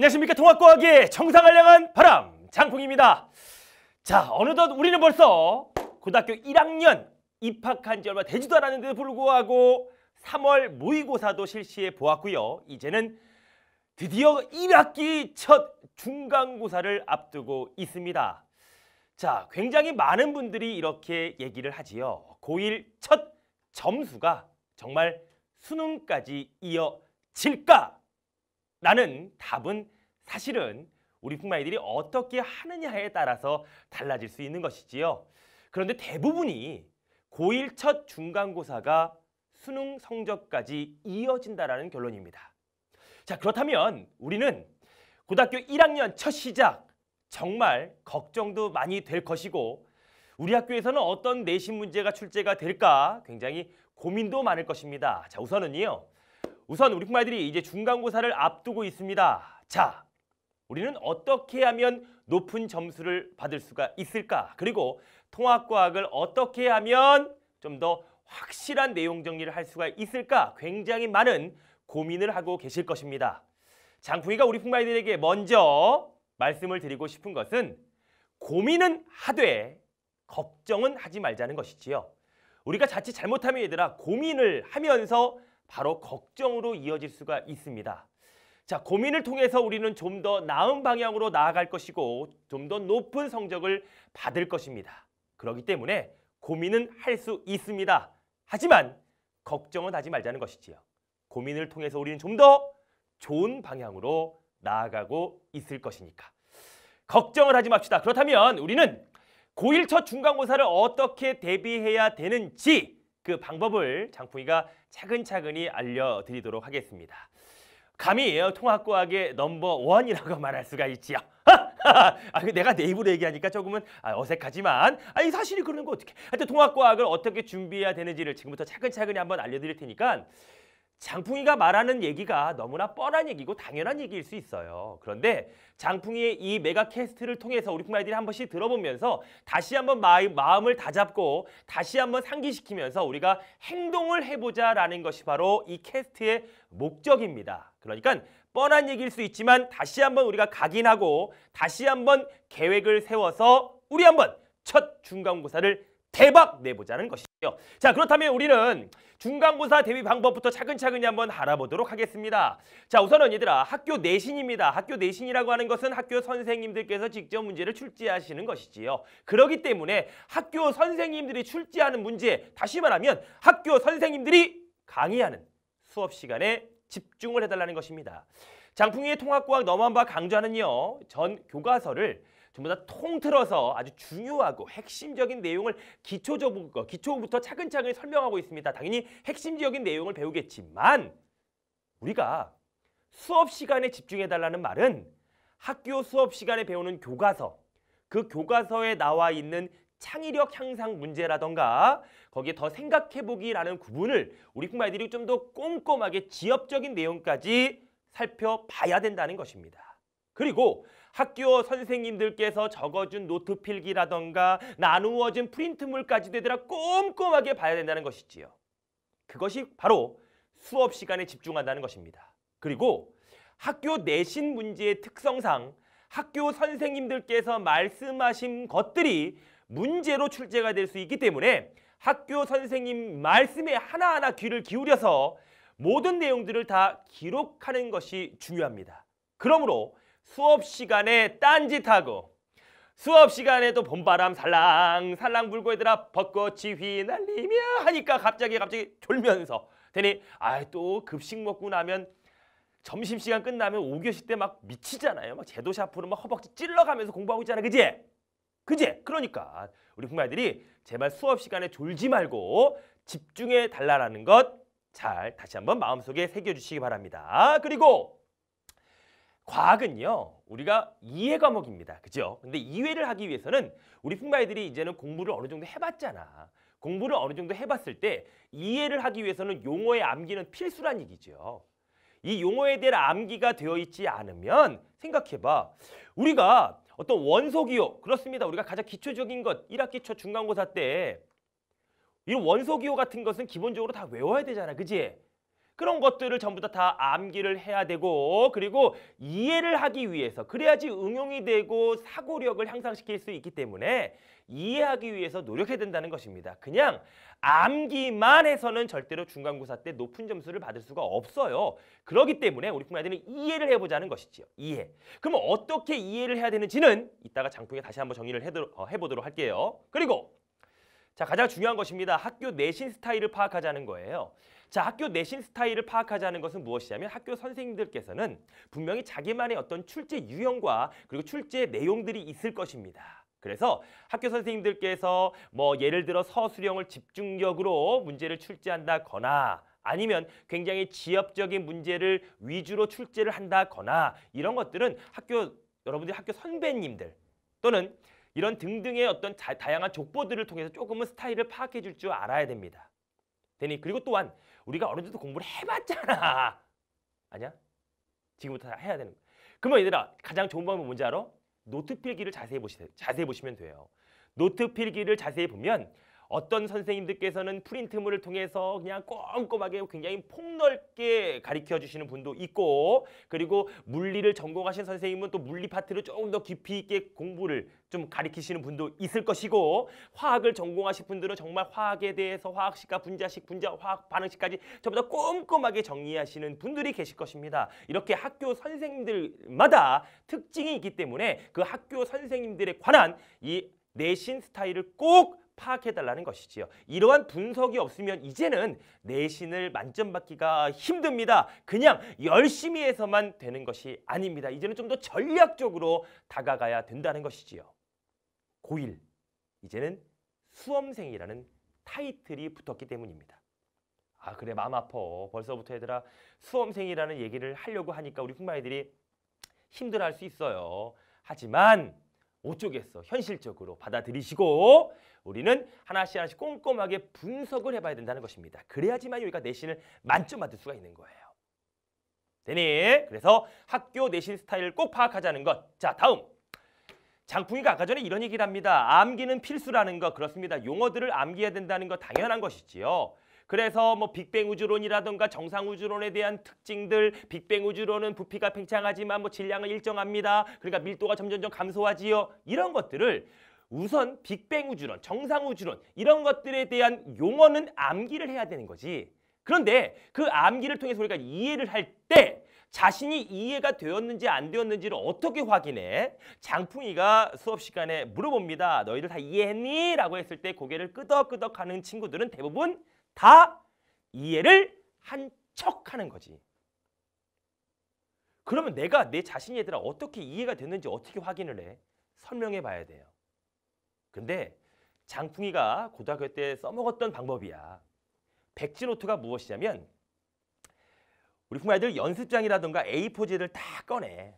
안녕하십니까 통합과학의 정상을 향한 바람 장풍입니다 자 어느덧 우리는 벌써 고등학교 1학년 입학한 지 얼마 되지도 않았는데도 불구하고 3월 모의고사도 실시해 보았고요 이제는 드디어 1학기 첫 중간고사를 앞두고 있습니다 자 굉장히 많은 분들이 이렇게 얘기를 하지요 고1 첫 점수가 정말 수능까지 이어질까 라는 답은 사실은 우리 푸마이들이 어떻게 하느냐에 따라서 달라질 수 있는 것이지요. 그런데 대부분이 고1 첫 중간고사가 수능 성적까지 이어진다라는 결론입니다. 자, 그렇다면 우리는 고등학교 1학년 첫 시작 정말 걱정도 많이 될 것이고 우리 학교에서는 어떤 내신 문제가 출제가 될까 굉장히 고민도 많을 것입니다. 자, 우선은요. 우선 우리말들이 이제 중간고사를 앞두고 있습니다. 자, 우리는 어떻게 하면 높은 점수를 받을 수가 있을까? 그리고 통합과학을 어떻게 하면 좀 더 확실한 내용 정리를 할 수가 있을까? 굉장히 많은 고민을 하고 계실 것입니다. 장풍이가 우리 풍마이들에게 먼저 말씀을 드리고 싶은 것은 고민은 하되 걱정은 하지 말자는 것이지요. 우리가 자칫 잘못하면 얘들아 고민을 하면서 바로 걱정으로 이어질 수가 있습니다. 자, 고민을 통해서 우리는 좀 더 나은 방향으로 나아갈 것이고 좀 더 높은 성적을 받을 것입니다. 그렇기 때문에 고민은 할 수 있습니다. 하지만 걱정은 하지 말자는 것이지요. 고민을 통해서 우리는 좀 더 좋은 방향으로 나아가고 있을 것이니까. 걱정을 하지 맙시다. 그렇다면 우리는 고1 첫 중간고사를 어떻게 대비해야 되는지 그 방법을 장풍이가 차근차근히 알려드리도록 하겠습니다. 감히 통합과학의 넘버 원이라고 말할 수가 있지요. 아, 내가 내 입으로 얘기하니까 조금은 아, 어색하지만 아니 사실이 그러는 거 어떻게 하여튼 통합과학을 어떻게 준비해야 되는지를 지금부터 차근차근히 한번 알려드릴 테니까 장풍이가 말하는 얘기가 너무나 뻔한 얘기고 당연한 얘기일 수 있어요. 그런데 장풍이의 이 메가캐스트를 통해서 우리 부모이들이한 번씩 들어보면서 다시 한번 마음을 다잡고 다시 한번 상기시키면서 우리가 행동을 해보자라는 것이 바로 이 캐스트의 목적입니다. 그러니까 뻔한 얘기일 수 있지만 다시 한번 우리가 각인하고 다시 한번 계획을 세워서 우리 한번 첫 중간고사를 대박 내보자는 것이죠. 자 그렇다면 우리는 중간고사 대비 방법부터 차근차근히 한번 알아보도록 하겠습니다. 자 우선은 얘들아 학교 내신입니다. 학교 내신이라고 하는 것은 학교 선생님들께서 직접 문제를 출제하시는 것이지요. 그러기 때문에 학교 선생님들이 출제하는 문제 다시 말하면 학교 선생님들이 강의하는 수업 시간에 집중을 해달라는 것입니다. 장풍이의 통합과학 너만봐 강좌는요. 전 교과서를 전부 다 통틀어서 아주 중요하고 핵심적인 내용을 기초적으로 기초부터 차근차근 설명하고 있습니다. 당연히 핵심적인 내용을 배우겠지만 우리가 수업 시간에 집중해 달라는 말은 학교 수업 시간에 배우는 교과서 그 교과서에 나와 있는 창의력 향상 문제라던가 거기에 더 생각해보기라는 구분을 우리 쿵마이들이 좀 더 꼼꼼하게 지엽적인 내용까지 살펴봐야 된다는 것입니다. 그리고 학교 선생님들께서 적어준 노트 필기라던가 나누어진 프린트물까지 되더라 꼼꼼하게 봐야 된다는 것이지요. 그것이 바로 수업 시간에 집중한다는 것입니다. 그리고 학교 내신 문제의 특성상 학교 선생님들께서 말씀하신 것들이 문제로 출제가 될 수 있기 때문에 학교 선생님 말씀에 하나하나 귀를 기울여서 모든 내용들을 다 기록하는 것이 중요합니다. 그러므로 수업 시간에 딴짓하고 수업 시간에도 봄바람 살랑 살랑 불고 얘들아 벚꽃이 휘날리며 하니까 갑자기 갑자기 졸면서 되니 아또 급식 먹고 나면 점심시간 끝나면 오교시 때 막 미치잖아요. 막 제도 샤프로 막 허벅지 찔러가면서 공부하고 있잖아. 그지? 그지? 그러니까 우리 부모님들이 제발 수업 시간에 졸지 말고 집중해 달라라는 것 잘 다시 한번 마음속에 새겨주시기 바랍니다. 그리고 과학은요 우리가 이해 과목입니다 그죠 근데 이해를 하기 위해서는 우리 풍마이들이 이제는 공부를 어느 정도 해봤잖아 공부를 어느 정도 해봤을 때 이해를 하기 위해서는 용어의 암기는 필수란 얘기죠 이 용어에 대한 암기가 되어 있지 않으면 생각해봐 우리가 어떤 원소 기호 그렇습니다 우리가 가장 기초적인 것 1학기 초 중간고사 때이 원소 기호 같은 것은 기본적으로 다 외워야 되잖아 그지 그런 것들을 전부 다 암기를 해야 되고 그리고 이해를 하기 위해서 그래야지 응용이 되고 사고력을 향상시킬 수 있기 때문에 이해하기 위해서 노력해야 된다는 것입니다. 그냥 암기만 해서는 절대로 중간고사 때 높은 점수를 받을 수가 없어요. 그러기 때문에 우리뿐만 아니라 이해를 해보자는 것이지요. 이해. 그럼 어떻게 이해를 해야 되는지는 이따가 장풍에 다시 한번 정리를 어, 해보도록 할게요. 그리고 자 가장 중요한 것입니다. 학교 내신 스타일을 파악하자는 거예요. 자, 학교 내신 스타일을 파악하자는 것은 무엇이냐면 학교 선생님들께서는 분명히 자기만의 어떤 출제 유형과 그리고 출제 내용들이 있을 것입니다. 그래서 학교 선생님들께서 뭐 예를 들어 서술형을 집중적으로 문제를 출제한다거나 아니면 굉장히 지엽적인 문제를 위주로 출제를 한다거나 이런 것들은 학교 여러분들 학교 선배님들 또는 이런 등등의 어떤 자, 다양한 족보들을 통해서 조금은 스타일을 파악해 줄 줄 알아야 됩니다. 되니 그리고 또한 우리가 어느 정도 공부를 해봤잖아. 아니야? 지금부터 해야 되는 거야. 그러면 얘들아 가장 좋은 방법은 뭔지 알아? 노트 필기를 자세히 보시, 자세히 보시면 돼요. 노트 필기를 자세히 보면 어떤 선생님들께서는 프린트물을 통해서 그냥 꼼꼼하게 굉장히 폭넓게 가르쳐 주시는 분도 있고 그리고 물리를 전공하신 선생님은 또 물리 파트를 조금 더 깊이 있게 공부를 좀 가르치시는 분도 있을 것이고 화학을 전공하신 분들은 정말 화학에 대해서 화학식과 분자식, 분자, 화학 반응식까지 전부 다 꼼꼼하게 정리하시는 분들이 계실 것입니다. 이렇게 학교 선생님들마다 특징이 있기 때문에 그 학교 선생님들에 관한 이 내신 스타일을 꼭 파악해달라는 것이지요. 이러한 분석이 없으면 이제는 내신을 만점받기가 힘듭니다. 그냥 열심히 해서만 되는 것이 아닙니다. 이제는 좀 더 전략적으로 다가가야 된다는 것이지요. 고1 이제는 수험생이라는 타이틀이 붙었기 때문입니다. 아 그래 마음 아파 벌써부터 얘들아 수험생이라는 얘기를 하려고 하니까 우리 풍마이들이 힘들어할 수 있어요. 하지만 오쪽에서 현실적으로 받아들이시고 우리는 하나씩 하나씩 꼼꼼하게 분석을 해봐야 된다는 것입니다. 그래야지만 우리가 내신을 만점 받을 수가 있는 거예요. 되니? 그래서 학교 내신 스타일을 꼭 파악하자는 것. 자 다음 장풍이가 아까 전에 이런 얘기를 합니다. 암기는 필수라는 것 그렇습니다. 용어들을 암기해야 된다는 것 당연한 것이지요. 그래서 뭐 빅뱅 우주론이라든가 정상 우주론에 대한 특징들 빅뱅 우주론은 부피가 팽창하지만 뭐 질량은 일정합니다. 그러니까 밀도가 점점점 감소하지요. 이런 것들을 우선 빅뱅 우주론, 정상 우주론 이런 것들에 대한 용어는 암기를 해야 되는 거지. 그런데 그 암기를 통해서 우리가 이해를 할 때 자신이 이해가 되었는지 안 되었는지를 어떻게 확인해? 장풍이가 수업 시간에 물어봅니다. 너희들 다 이해했니? 라고 했을 때 고개를 끄덕끄덕 하는 친구들은 대부분 다 이해를 한 척 하는 거지. 그러면 내가 내 자신이 얘들아 어떻게 이해가 됐는지 어떻게 확인을 해? 설명해 봐야 돼요. 근데 장풍이가 고등학교 때 써먹었던 방법이야. 백지노트가 무엇이냐면 우리 풍아이들 연습장이라든가 A4지를 다 꺼내.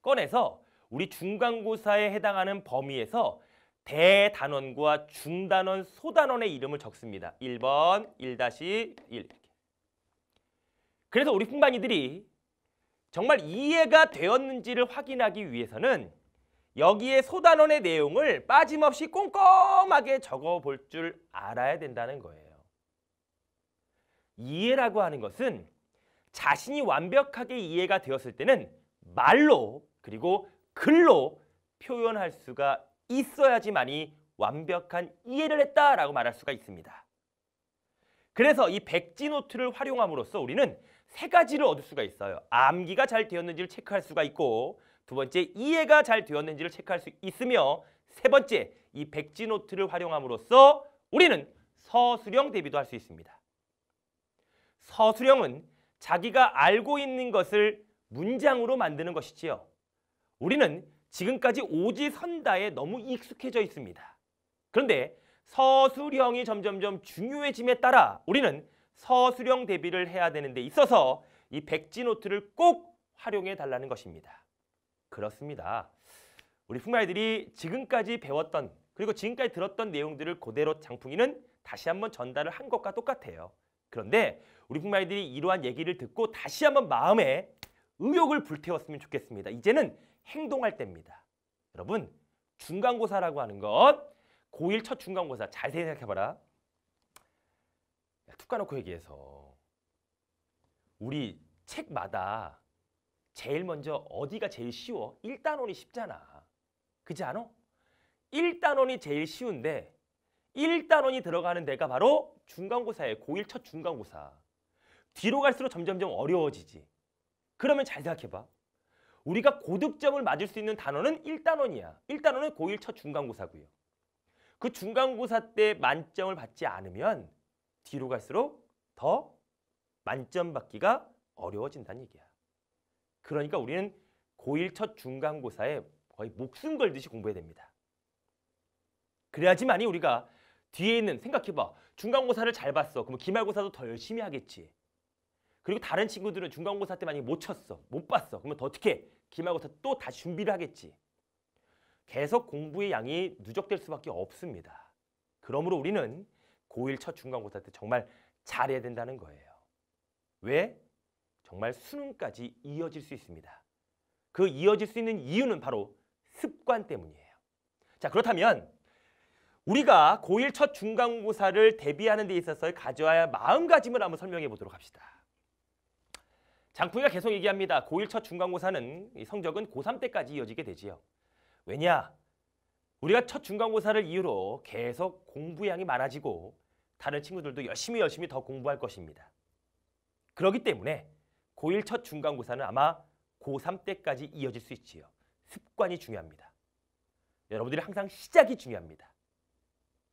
꺼내서 우리 중간고사에 해당하는 범위에서 대단원과 중단원, 소단원의 이름을 적습니다. 1번, 1-1. 그래서 우리 풍반이들이 정말 이해가 되었는지를 확인하기 위해서는 여기에 소단원의 내용을 빠짐없이 꼼꼼하게 적어볼 줄 알아야 된다는 거예요. 이해라고 하는 것은 자신이 완벽하게 이해가 되었을 때는 말로 그리고 글로 표현할 수가 있어야지만이 완벽한 이해를 했다라고 말할 수가 있습니다. 그래서 이 백지 노트를 활용함으로써 우리는 세 가지를 얻을 수가 있어요. 암기가 잘 되었는지를 체크할 수가 있고 두 번째 이해가 잘 되었는지를 체크할 수 있으며 세 번째 이 백지 노트를 활용함으로써 우리는 서술형 대비도 할 수 있습니다. 서술형은 자기가 알고 있는 것을 문장으로 만드는 것이지요. 우리는 지금까지 오지선다에 너무 익숙해져 있습니다. 그런데 서술형이 점점점 중요해짐에 따라 우리는 서술형 대비를 해야 되는 데 있어서 이 백지노트를 꼭 활용해 달라는 것입니다. 그렇습니다. 우리 풍마이들이 지금까지 배웠던 그리고 지금까지 들었던 내용들을 그대로 장풍이는 다시 한번 전달을 한 것과 똑같아요. 그런데 우리 풍마이들이 이러한 얘기를 듣고 다시 한번 마음에 의욕을 불태웠으면 좋겠습니다. 이제는 행동할 때입니다. 여러분 중간고사라고 하는 것 고1 첫 중간고사 잘생히 생각해봐라. 툭 까놓고 얘기해서 우리 책마다 제일 먼저 어디가 제일 쉬워? 1단원이 쉽잖아. 그지 않아? 1단원이 제일 쉬운데 1단원이 들어가는 데가 바로 중간고사예 고1 첫 중간고사. 뒤로 갈수록 점점점 어려워지지. 그러면 잘 생각해봐. 우리가 고득점을 맞을 수 있는 단어는 1단원이야. 1단원은 고1 첫 중간고사고요. 그 중간고사 때 만점을 받지 않으면 뒤로 갈수록 더 만점 받기가 어려워진다는 얘기야. 그러니까 우리는 고1 첫 중간고사에 거의 목숨 걸듯이 공부해야 됩니다. 그래야지만이 우리가 뒤에 있는 생각해봐. 중간고사를 잘 봤어. 그럼 기말고사도 더 열심히 하겠지. 그리고 다른 친구들은 중간고사 때 만약에 못 쳤어. 못 봤어. 그러면 더 어떻게 해? 기말고사 또 다시 준비를 하겠지. 계속 공부의 양이 누적될 수밖에 없습니다. 그러므로 우리는 고일첫 중간고사 때 정말 잘해야 된다는 거예요. 왜? 정말 수능까지 이어질 수 있습니다. 그 이어질 수 있는 이유는 바로 습관 때문이에요. 자 그렇다면 우리가 고일첫 중간고사를 대비하는 데 있어서 가져야 와할 마음가짐을 한번 설명해 보도록 합시다. 장풍이가 계속 얘기합니다. 고1 첫 중간고사는 성적은 고3 때까지 이어지게 되지요. 왜냐? 우리가 첫 중간고사를 이유로 계속 공부량이 많아지고 다른 친구들도 열심히 열심히 더 공부할 것입니다. 그러기 때문에 고1 첫 중간고사는 아마 고3 때까지 이어질 수 있지요. 습관이 중요합니다. 여러분들이 항상 시작이 중요합니다.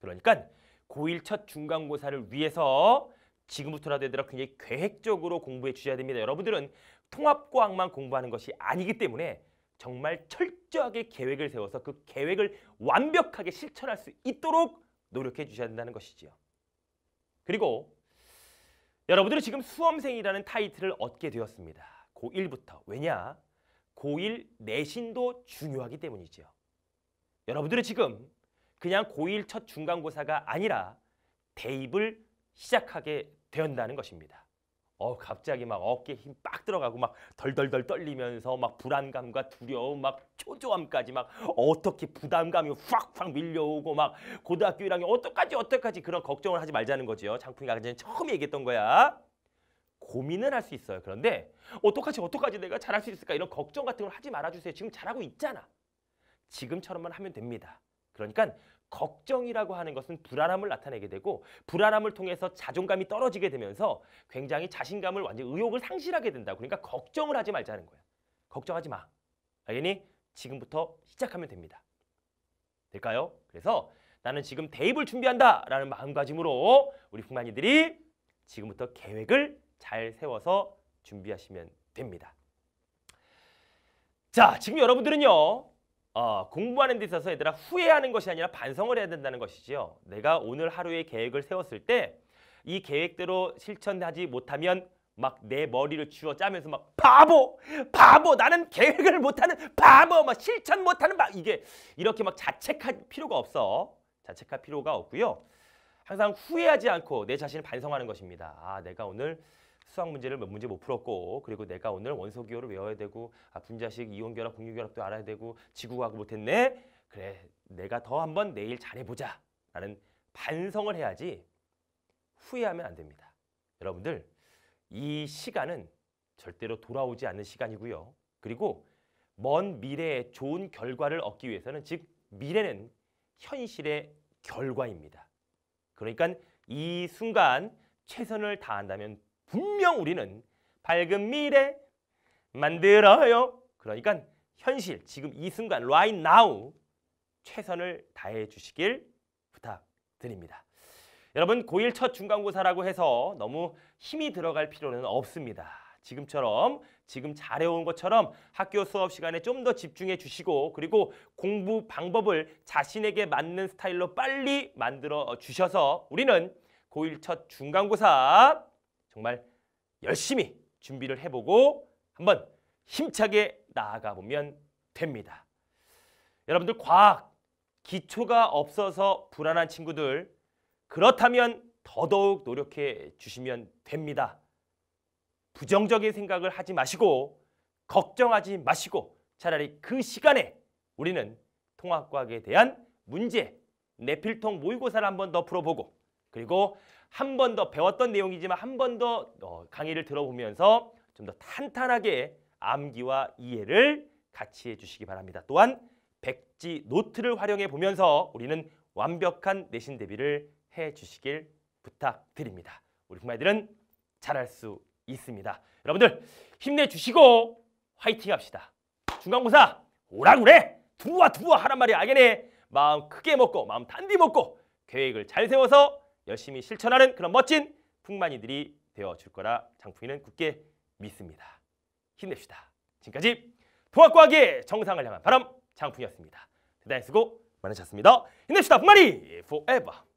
그러니까 고1 첫 중간고사를 위해서 지금부터라도 얘들아 굉장히 계획적으로 공부해 주셔야 됩니다. 여러분들은 통합과학만 공부하는 것이 아니기 때문에 정말 철저하게 계획을 세워서 그 계획을 완벽하게 실천할 수 있도록 노력해 주셔야 된다는 것이지요. 그리고 여러분들은 지금 수험생이라는 타이틀을 얻게 되었습니다. 고1부터. 왜냐? 고1 내신도 중요하기 때문이지요. 여러분들은 지금 그냥 고1 첫 중간고사가 아니라 대입을 시작하게 된다는 것입니다. 어 갑자기 막 어깨 힘 빡 들어가고 막 덜덜덜 떨리면서 막 불안감과 두려움 막 초조함까지 막 어떻게 부담감이 확 확 밀려오고 막 고등학교 1학년 어떡하지 어떡하지 그런 걱정을 하지 말자는 거죠요 장풍이가 그까전 처음 얘기했던 거야. 고민을할 수 있어요. 그런데 어떡하지 어떡하지 내가 잘할 수 있을까 이런 걱정 같은 걸 하지 말아주세요. 지금 잘하고 있잖아. 지금처럼만 하면 됩니다. 그러니까 걱정이라고 하는 것은 불안함을 나타내게 되고 불안함을 통해서 자존감이 떨어지게 되면서 굉장히 자신감을 완전히 의욕을 상실하게 된다. 그러니까 걱정을 하지 말자는 거야. 걱정하지 마. 알겠니? 지금부터 시작하면 됩니다. 될까요? 그래서 나는 지금 대입을 준비한다 라는 마음가짐으로 우리 풍만이들이 지금부터 계획을 잘 세워서 준비하시면 됩니다. 자, 지금 여러분들은요. 어, 공부하는 데 있어서 얘들아 후회하는 것이 아니라 반성을 해야 된다는 것이지요. 내가 오늘 하루의 계획을 세웠을 때 이 계획대로 실천하지 못하면 막 내 머리를 쥐어 짜면서 막 바보! 바보! 나는 계획을 못하는 바보! 막 실천 못하는 막 이게 이렇게 막 자책할 필요가 없어. 자책할 필요가 없고요. 항상 후회하지 않고 내 자신을 반성하는 것입니다. 아, 내가 오늘 수학 문제를 몇 문제 못 풀었고 그리고 내가 오늘 원소 기호를 외워야 되고 아, 분자식 이온 결합 공유 결합도 알아야 되고 지구과학 못했네. 그래 내가 더 한번 내일 잘해보자 라는 반성을 해야지 후회하면 안 됩니다. 여러분들 이 시간은 절대로 돌아오지 않는 시간이고요. 그리고 먼 미래에 좋은 결과를 얻기 위해서는 즉 미래는 현실의 결과입니다. 그러니까 이 순간 최선을 다한다면 분명 우리는 밝은 미래 만들어요. 그러니까 현실, 지금 이 순간, right now 최선을 다해 주시길 부탁드립니다. 여러분 고1 첫 중간고사라고 해서 너무 힘이 들어갈 필요는 없습니다. 지금처럼 지금 잘해온 것처럼 학교 수업 시간에 좀 더 집중해 주시고 그리고 공부 방법을 자신에게 맞는 스타일로 빨리 만들어 주셔서 우리는 고1 첫 중간고사 정말 열심히 준비를 해보고 한번 힘차게 나아가 보면 됩니다. 여러분들 과학 기초가 없어서 불안한 친구들 그렇다면 더더욱 노력해 주시면 됩니다. 부정적인 생각을 하지 마시고 걱정하지 마시고 차라리 그 시간에 우리는 통합과학에 대한 문제, 내필통 모의고사를 한번더 풀어보고 그리고 한번더 배웠던 내용이지만 한 번더 어, 강의를 들어보면서 좀 더 탄탄하게 암기와 이해를 같이 해주시기 바랍니다. 또한 백지 노트를 활용해 보면서 우리는 완벽한 내신 대비를 해주시길 부탁드립니다. 우리 부모님들은 잘할 수 있습니다. 여러분들 힘내주시고 화이팅 합시다. 중간고사 오라 그래! 두부와두부와 하란 말이 알겠네? 마음 크게 먹고 마음 단디 먹고 계획을 잘 세워서 열심히 실천하는 그런 멋진 풍만이들이 되어줄 거라 장풍이는 굳게 믿습니다. 힘냅시다. 지금까지 통합과학의 정상을 향한 바람 장풍이었습니다. 대단히 수고 많으셨습니다. 힘냅시다. 풍만이 forever.